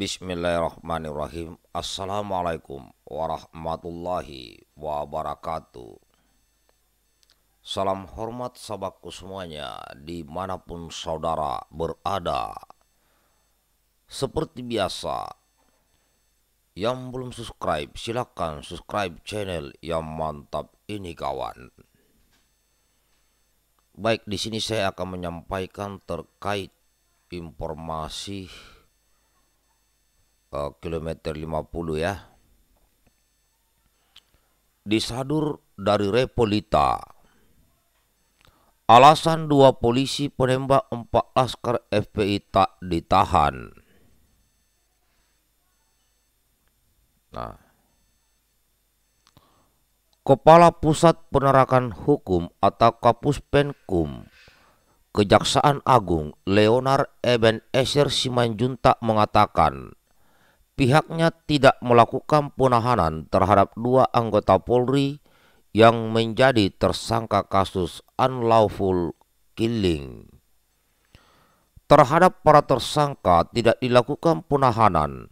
Bismillahirrahmanirrahim. Assalamualaikum warahmatullahi wabarakatuh. Salam hormat sahabatku semuanya dimanapun saudara berada. Seperti biasa, yang belum subscribe silahkan subscribe channel yang mantap ini kawan. Baik, di sini saya akan menyampaikan terkait informasi oh, kilometer 50 ya. Disadur dari Repolita. Alasan dua polisi penembak empat laskar FPI tak ditahan. Nah, Kepala Pusat Penerakan Hukum atau Kapus Penkum Kejaksaan Agung Leonard Eben Esher Simanjuntak mengatakan pihaknya tidak melakukan penahanan terhadap dua anggota Polri yang menjadi tersangka kasus unlawful killing. Terhadap para tersangka tidak dilakukan penahanan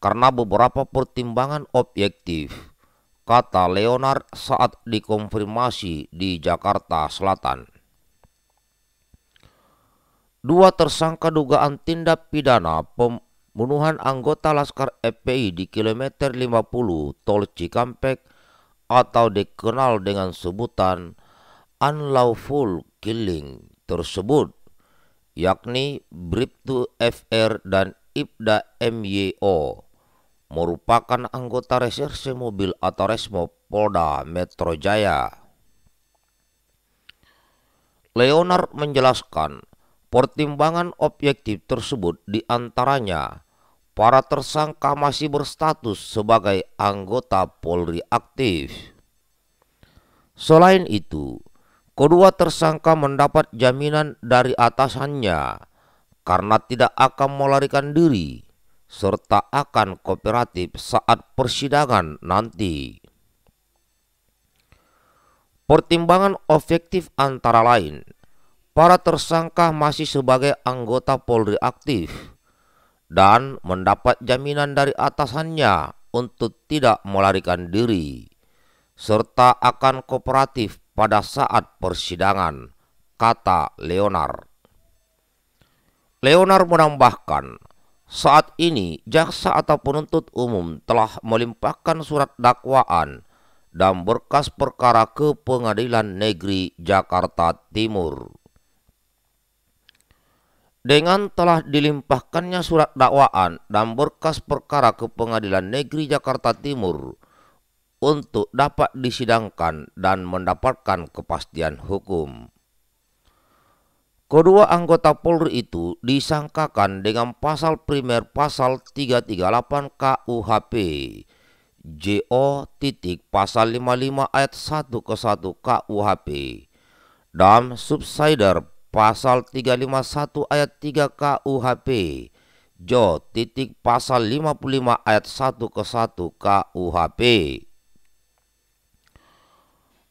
karena beberapa pertimbangan objektif, kata Leonard saat dikonfirmasi di Jakarta Selatan. Dua tersangka dugaan tindak pidana pem Munuhan anggota Laskar FPI di kilometer 50 tol Cikampek atau dikenal dengan sebutan unlawful killing tersebut yakni Bribtu FR dan Ibda MYO merupakan anggota reserse mobil atau resmo Polda Metro Jaya. Leonard menjelaskan pertimbangan objektif tersebut diantaranya para tersangka masih berstatus sebagai anggota Polri aktif. Selain itu, kedua tersangka mendapat jaminan dari atasannya karena tidak akan melarikan diri serta akan kooperatif saat persidangan nanti. Pertimbangan objektif antara lain, para tersangka masih sebagai anggota Polri aktif dan mendapat jaminan dari atasannya untuk tidak melarikan diri, serta akan kooperatif pada saat persidangan, kata Leonard. Leonard menambahkan, saat ini jaksa atau penuntut umum telah melimpahkan surat dakwaan dan berkas perkara ke Pengadilan Negeri Jakarta Timur dengan telah dilimpahkannya surat dakwaan dan berkas perkara ke Pengadilan Negeri Jakarta Timur untuk dapat disidangkan dan mendapatkan kepastian hukum. Kedua anggota Polri itu disangkakan dengan pasal primer pasal 338 KUHP JO titik pasal 55 ayat 1 ke 1 KUHP dan subsider pasal 351 ayat 3 KUHP, Jo titik pasal 55 ayat 1 ke 1 KUHP.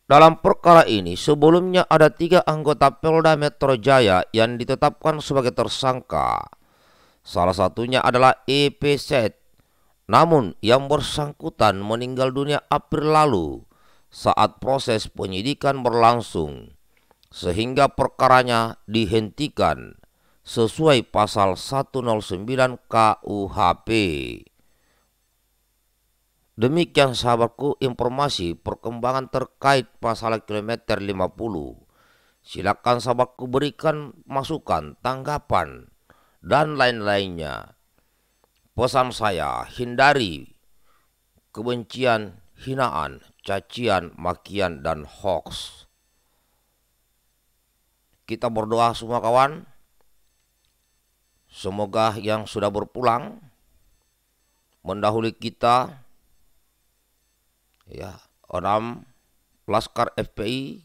Dalam perkara ini sebelumnya ada tiga anggota Polda Metro Jaya yang ditetapkan sebagai tersangka. Salah satunya adalah EPZ. Namun yang bersangkutan meninggal dunia April lalu saat proses penyidikan berlangsung sehingga perkaranya dihentikan sesuai pasal 109 KUHP. Demikian sahabatku informasi perkembangan terkait pasal kilometer 50. Silakan sahabatku berikan masukan, tanggapan, dan lain-lainnya. Pesan saya hindari kebencian, hinaan, cacian, makian, dan hoaks. Kita berdoa semua kawan. Semoga yang sudah berpulang mendahului kita ya enam laskar FPI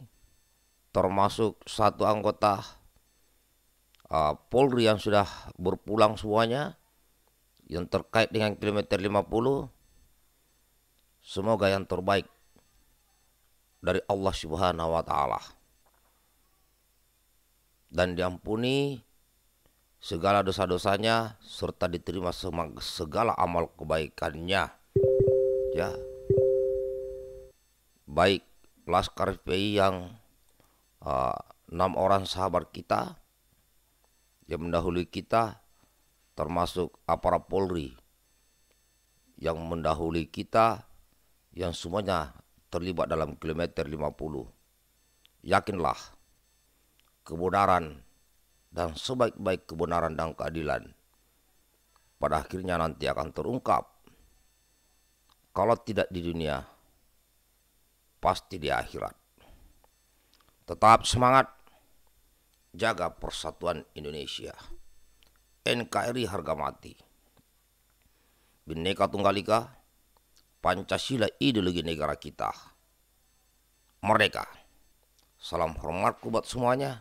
termasuk satu anggota uh, Polri yang sudah berpulang semuanya yang terkait dengan kilometer 50 semoga yang terbaik dari Allah Subhanahu wa taala dan diampuni segala dosa-dosanya serta diterima segala amal kebaikannya ya baik laskar FPI yang ah, enam orang sahabat kita yang mendahului kita termasuk aparat Polri yang mendahului kita yang semuanya terlibat dalam kilometer 50 yakinlah kebenaran dan sebaik-baik kebenaran dan keadilan. Pada akhirnya nanti akan terungkap. Kalau tidak di dunia, pasti di akhirat. Tetap semangat, jaga persatuan Indonesia. NKRI harga mati. Bhinneka Tunggal Ika, Pancasila ideologi negara kita. Merdeka. Salam hormatku buat semuanya.